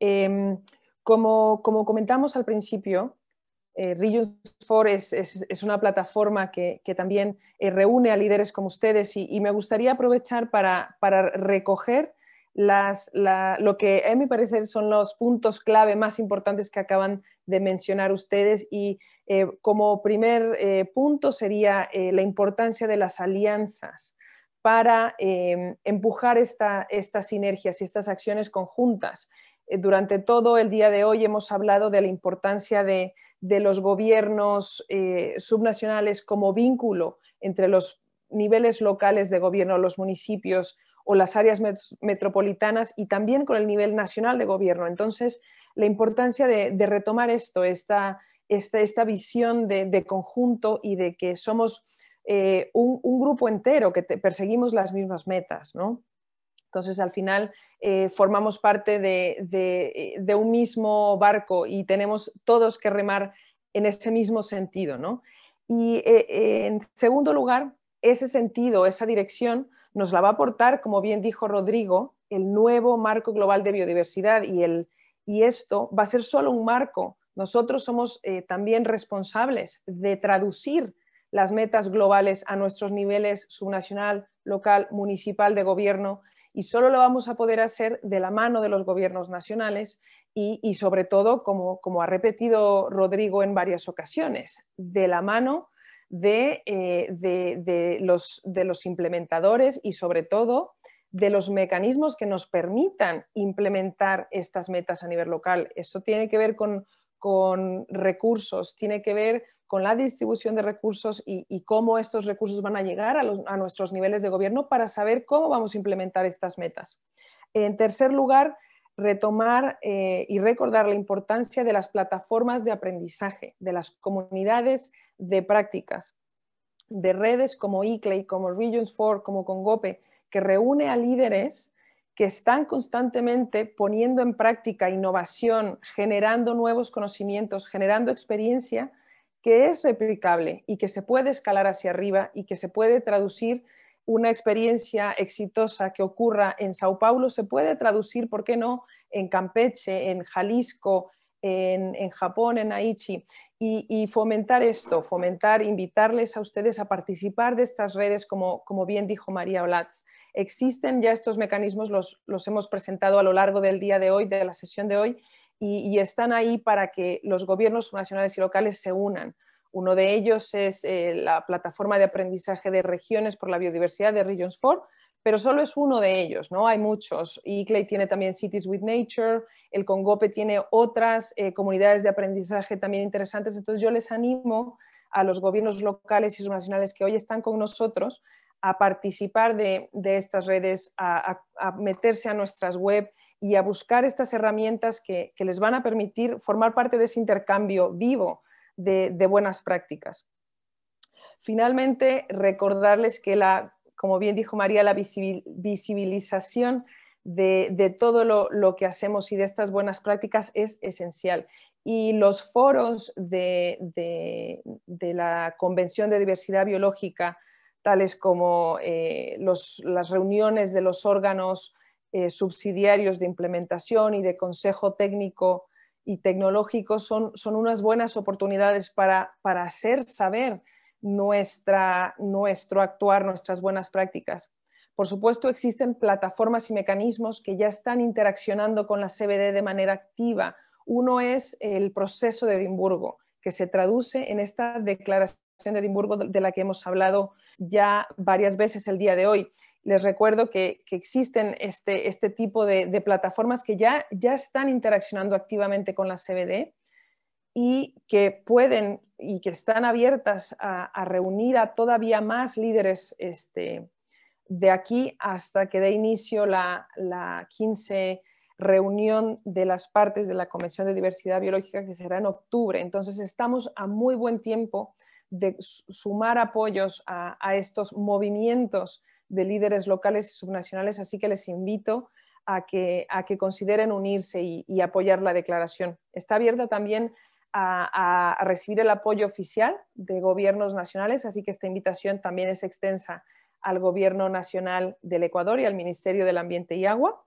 Em, como, comentamos al principio, eh, Regions es, una plataforma que, también eh, reúne a líderes como ustedes y, me gustaría aprovechar para, recoger lo que a mi parecer son los puntos clave más importantes que acaban de mencionar ustedes y eh, como primer eh, punto sería la importancia de las alianzas para em, empujar estas sinergias y estas acciones conjuntas. Eh, durante todo el día de hoy hemos hablado de la importancia de, los gobiernos eh, subnacionales como vínculo entre los niveles locales de gobierno, los municipios o las áreas metropolitanas y también con el nivel nacional de gobierno. Entonces, la importancia de, retomar esto, esta, visión de, conjunto y de que somos eh, un, grupo entero que perseguimos las mismas metas, ¿no? Entonces, al final, eh, formamos parte de, un mismo barco y tenemos todos que remar en ese mismo sentido. ¿no? Y eh, eh, en segundo lugar, ese sentido, esa dirección, nos la va a aportar, como bien dijo Rodrigo, el nuevo marco global de biodiversidad y, el, esto va a ser solo un marco. Nosotros somos también responsables de traducir las metas globales a nuestros niveles subnacional, local, municipal de gobierno y solo lo vamos a poder hacer de la mano de los gobiernos nacionales y, sobre todo, como, ha repetido Rodrigo en varias ocasiones, de la mano eh, de, los, de los implementadores y sobre todo de los mecanismos que nos permitan implementar estas metas a nivel local. Eso tiene que ver con con recursos, tiene que ver con la distribución de recursos y, cómo estos recursos van a llegar a, nuestros niveles de gobierno para saber cómo vamos a implementar estas metas. En tercer lugar, retomar eh, y recordar la importancia de las plataformas de aprendizaje, de las comunidades de prácticas, de redes como ICLEI, como Regions 4, como Congope, que reúne a líderes que están constantemente poniendo en práctica innovación, generando nuevos conocimientos, generando experiencia que es replicable y que se puede escalar hacia arriba y que se puede traducir una experiencia exitosa que ocurra en Sao Paulo, se puede traducir, ¿por qué no?, en Campeche, en Jalisco, en, Japón, en Aichi, y, fomentar esto, fomentar, invitarles a ustedes a participar de estas redes, como, bien dijo María Olatz, Existen ya estos mecanismos, los, hemos presentado a lo largo del día de hoy, de la sesión de hoy, y, están ahí para que los gobiernos nacionales y locales se unan. Uno de ellos es eh, la plataforma de aprendizaje de regiones por la biodiversidad de Regions 4, pero solo es uno de ellos, ¿no? Hay muchos. Clay tiene también Cities with Nature, el Congope tiene otras eh, comunidades de aprendizaje también interesantes, entonces yo les animo a los gobiernos locales y subnacionales que hoy están con nosotros a participar de, estas redes, a, meterse a nuestras web y a buscar estas herramientas que, les van a permitir formar parte de ese intercambio vivo de buenas prácticas. Finalmente, recordarles que la como bien dijo María, la visibilización de, todo lo, que hacemos y de estas buenas prácticas es esencial. Y los foros de, la Convención de Diversidad Biológica, tales como eh, las reuniones de los órganos eh, subsidiarios de implementación y de consejo técnico y tecnológico, son, unas buenas oportunidades para hacer saber nuestra, nuestro actuar, nuestras buenas prácticas. Por supuesto, existen plataformas y mecanismos que ya están interaccionando con la CBD de manera activa. Uno es el proceso de Edimburgo, que se traduce en esta declaración de Edimburgo de la que hemos hablado ya varias veces el día de hoy. Les recuerdo que, existen este, este tipo de, plataformas que ya, ya están interaccionando activamente con la CBD y que pueden y que están abiertas a, reunir a todavía más líderes este, de aquí hasta que dé inicio la, 15 reunión de las partes de la Comisión de Diversidad Biológica que será en octubre. Entonces estamos a muy buen tiempo de sumar apoyos a, estos movimientos de líderes locales y subnacionales, así que les invito a que, consideren unirse y, apoyar la declaración. Está abierta también a, recibir el apoyo oficial de gobiernos nacionales, así que esta invitación también es extensa al Gobierno Nacional del Ecuador y al Ministerio del Ambiente y Agua.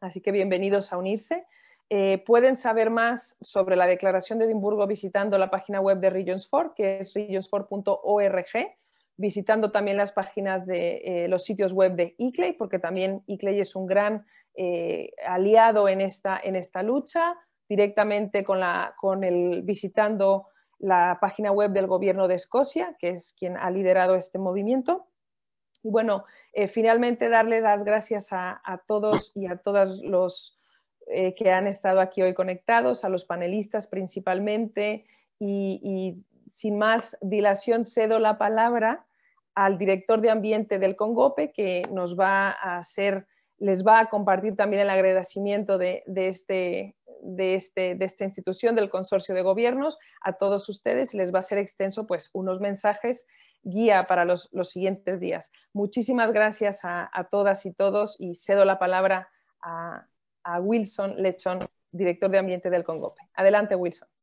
Así que bienvenidos a unirse. Eh, pueden saber más sobre la declaración de Edimburgo visitando la página web de Regions 4, que es regions4.org, visitando también las páginas de eh, los sitios web de ICLEI, porque también ICLEI es un gran eh, aliado en esta lucha directamente con, la, con el, visitando la página web del gobierno de Escocia, que es quien ha liderado este movimiento. Y bueno, eh, finalmente darle las gracias a, todos y a todas los eh, que han estado aquí hoy conectados, a los panelistas principalmente, y, sin más dilación cedo la palabra al director de ambiente del Congope, que nos va a hacer, les va a compartir también el agradecimiento de este de, este, de esta institución, del consorcio de gobiernos, a todos ustedes. Les va a ser extenso pues unos mensajes guía para los, los siguientes días. Muchísimas gracias a, a, todas y todos y cedo la palabra a, a Wilson Lechón, director de Ambiente del Congope. Adelante, Wilson.